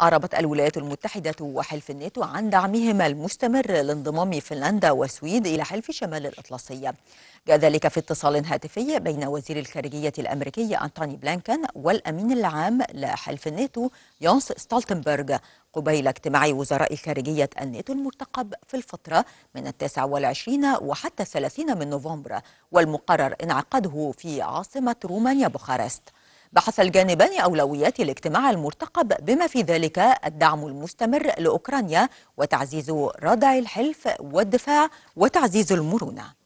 أعربت الولايات المتحدة وحلف الناتو عن دعمهما المستمر لانضمام فنلندا والسويد إلى حلف شمال الأطلسي جاء ذلك في اتصال هاتفي بين وزير الخارجية الأمريكي أنتوني بلانكن والأمين العام لحلف الناتو يونس ستالتنبرغ قبيل اجتماع وزراء خارجية الناتو المرتقب في الفترة من 29 وحتى 30 من نوفمبر والمقرر انعقاده في عاصمة رومانيا بوخارست بحث الجانبان أولويات الاجتماع المرتقب بما في ذلك الدعم المستمر لأوكرانيا وتعزيز ردع الحلف والدفاع وتعزيز المرونة